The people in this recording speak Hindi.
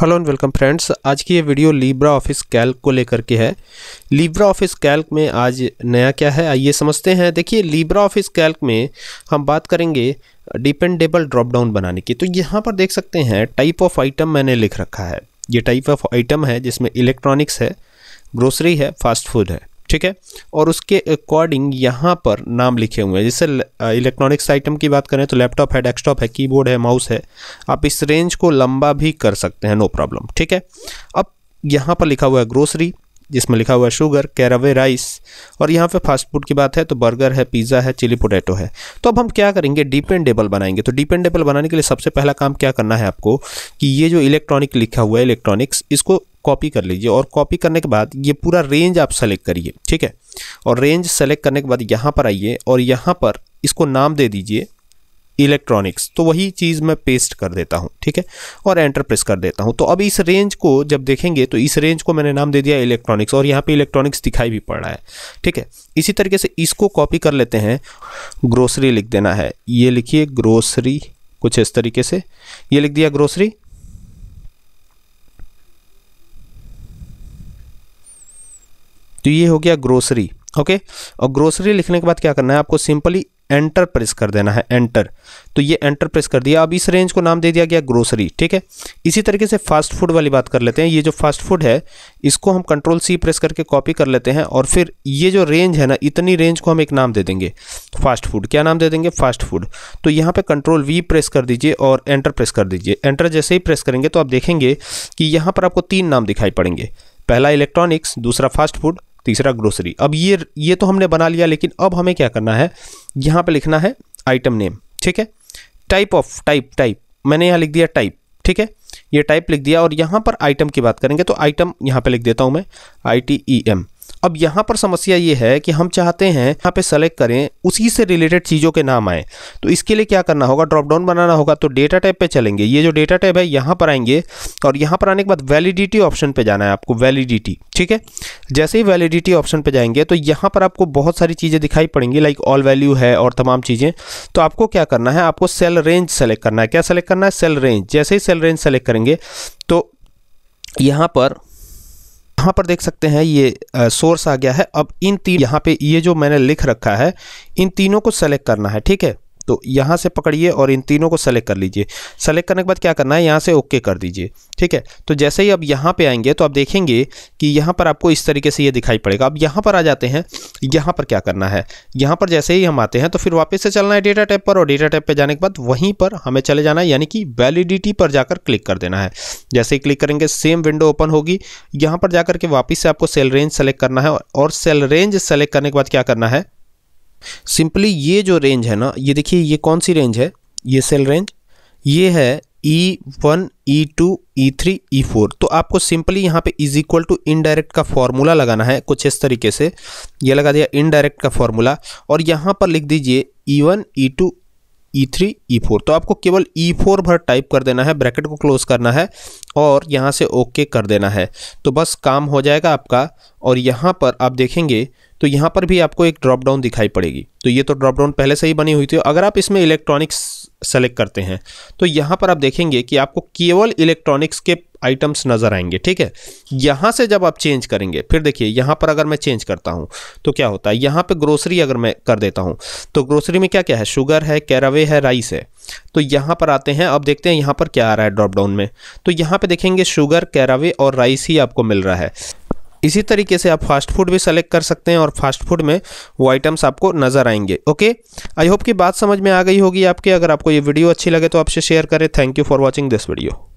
हेलो एंड वेलकम फ्रेंड्स आज की ये वीडियो लीब्रा ऑफिस कैल्क को लेकर के है लीब्रा ऑफिस कैल्क में आज नया क्या है आइए समझते हैं देखिए लीब्रा ऑफिस कैल्क में हम बात करेंगे डिपेंडेबल ड्रॉप डाउन बनाने की तो यहाँ पर देख सकते हैं टाइप ऑफ आइटम मैंने लिख रखा है ये टाइप ऑफ आइटम है जिसमें इलेक्ट्रॉनिक्स है ग्रोसरी है फास्ट फूड है ठीक है और उसके अकॉर्डिंग यहाँ पर नाम लिखे हुए हैं जैसे इलेक्ट्रॉनिक्स आइटम की बात करें तो लैपटॉप है डेस्कटॉप है कीबोर्ड है माउस है आप इस रेंज को लंबा भी कर सकते हैं नो प्रॉब्लम ठीक है अब यहाँ पर लिखा हुआ है ग्रोसरी जिसमें लिखा हुआ है शुगर कैरावे राइस और यहाँ पे फास्ट फूड की बात है तो बर्गर है पिज़्ज़ा है चिली पोटैटो है तो अब हम क्या करेंगे डिपेंडेबल बनाएंगे तो डिपेंडेबल बनाने के लिए सबसे पहला काम क्या करना है आपको कि ये जो इलेक्ट्रॉनिक लिखा हुआ है इलेक्ट्रॉनिक्स इसको कॉपी कर लीजिए और कॉपी करने के बाद ये पूरा रेंज आप सेलेक्ट करिए ठीक है और रेंज सेलेक्ट करने के बाद यहाँ पर आइए और यहाँ पर इसको नाम दे दीजिए इलेक्ट्रॉनिक्स तो वही चीज़ मैं पेस्ट कर देता हूँ ठीक है और एंटर प्रेस कर देता हूँ तो अब इस रेंज को जब देखेंगे तो इस रेंज को मैंने नाम दे दिया इलेक्ट्रॉनिक्स और यहाँ पे इलेक्ट्रॉनिक्स दिखाई भी पड़ रहा है ठीक है इसी तरीके से इसको कॉपी कर लेते हैं ग्रोसरी लिख देना है ये लिखिए ग्रोसरी कुछ इस तरीके से ये लिख दिया ग्रोसरी तो ये हो गया ग्रोसरी ओके okay? और ग्रोसरी लिखने के बाद क्या करना है आपको सिंपली एंटर प्रेस कर देना है एंटर तो ये एंटर प्रेस कर दिया अब इस रेंज को नाम दे दिया गया ग्रोसरी ठीक है इसी तरीके से फास्ट फूड वाली बात कर लेते हैं ये जो फास्ट फूड है इसको हम कंट्रोल सी प्रेस करके कॉपी कर लेते हैं और फिर ये जो रेंज है ना इतनी रेंज को हम एक नाम दे देंगे फास्ट फूड क्या नाम दे देंगे फास्ट फूड तो यहाँ पर कंट्रोल वी प्रेस कर दीजिए और एंटर प्रेस कर दीजिए एंटर जैसे ही प्रेस करेंगे तो आप देखेंगे कि यहाँ पर आपको तीन नाम दिखाई पड़ेंगे पहला इलेक्ट्रॉनिक्स दूसरा फास्ट फूड तीसरा ग्रोसरी अब ये ये तो हमने बना लिया लेकिन अब हमें क्या करना है यहाँ पे लिखना है आइटम नेम ठीक है टाइप ऑफ टाइप टाइप मैंने यहाँ लिख दिया टाइप ठीक है ये टाइप लिख दिया और यहाँ पर आइटम की बात करेंगे तो आइटम यहाँ पे लिख देता हूँ मैं आई टी ई एम अब यहाँ पर समस्या ये है कि हम चाहते हैं यहाँ पे सेलेक्ट करें उसी से रिलेटेड चीज़ों के नाम आए तो इसके लिए क्या करना होगा ड्रॉप डाउन बनाना होगा तो डेटा टैब पे चलेंगे ये जो डेटा टैब है यहाँ पर आएंगे और यहाँ पर आने के बाद वैलिडिटी ऑप्शन पे जाना है आपको वैलिडिटी ठीक है जैसे ही वैलिडिटी ऑप्शन पर जाएंगे तो यहाँ पर आपको बहुत सारी चीज़ें दिखाई पड़ेंगी लाइक ऑल वैल्यू है और तमाम चीज़ें तो आपको क्या करना है आपको सेल रेंज सेलेक्ट करना है क्या सेलेक्ट करना है सेल रेंज जैसे ही सेल रेंज सेलेक्ट करेंगे तो यहाँ पर यहाँ पर देख सकते हैं ये सोर्स आ गया है अब इन तीन यहाँ पे ये जो मैंने लिख रखा है इन तीनों को सेलेक्ट करना है ठीक है तो यहाँ से पकड़िए और इन तीनों को सेलेक्ट कर लीजिए सेलेक्ट करने के बाद क्या करना है यहाँ से ओके कर दीजिए ठीक है तो जैसे ही अब यहाँ पर आएंगे तो आप देखेंगे कि यहाँ पर आपको इस तरीके से ये दिखाई पड़ेगा अब यहाँ पर आ जाते हैं यहाँ पर क्या करना है यहाँ पर जैसे ही हम आते हैं तो फिर वापस से चलना है डेटा टैप पर और डेटा टैप पर जाने के बाद वहीं पर हमें चले जाना है यानी कि वैलिडिटी पर जाकर क्लिक कर देना है जैसे ही क्लिक करेंगे सेम विंडो ओपन होगी यहाँ पर जाकर के वापस से आपको सेल रेंज सेलेक्ट करना है और सेल रेंज सेलेक्ट करने के बाद क्या करना है सिंपली ये जो रेंज है ना ये देखिए ये कौन सी रेंज है ये सेल रेंज ये है E one E two E three E four तो आपको सिंपली यहाँ पे इज इक्वल टू इनडायरेक्ट का फॉर्मूला लगाना है कुछ इस तरीके से ये लगा दिया इनडायरेक्ट का फॉर्मूला और यहाँ पर लिख दीजिए E one E two E three E four तो आपको केवल ई e फोर भर टाइप कर देना है ब्रैकेट को क्लोज करना है और यहाँ से ओके कर देना है तो बस काम हो जाएगा आपका और यहाँ पर आप देखेंगे तो यहाँ पर भी आपको एक ड्रॉप डाउन दिखाई पड़ेगी तो ये तो ड्रॉप डाउन पहले से ही बनी हुई थी अगर आप इसमें इलेक्ट्रॉनिक्स सेलेक्ट करते हैं तो यहाँ पर आप देखेंगे कि आपको केवल इलेक्ट्रॉनिक्स के आइटम्स नज़र आएंगे ठीक है यहाँ से जब आप चेंज करेंगे फिर देखिए यहाँ पर अगर मैं चेंज करता हूँ तो क्या होता है यहाँ पे ग्रोसरी अगर मैं कर देता हूँ तो ग्रोसरी में क्या क्या है शुगर है कैरावे है राइस है तो यहाँ पर आते हैं अब देखते हैं यहाँ पर क्या आ रहा है ड्रॉपडाउन में तो यहाँ पर देखेंगे शुगर कैरावे और राइस ही आपको मिल रहा है इसी तरीके से आप फास्ट फूड भी सेलेक्ट कर सकते हैं और फास्ट फूड में वो आइटम्स आपको नज़र आएंगे ओके आई होप कि बात समझ में आ गई होगी आपके अगर आपको ये वीडियो अच्छी लगे तो आपसे शेयर करें thank you for watching this video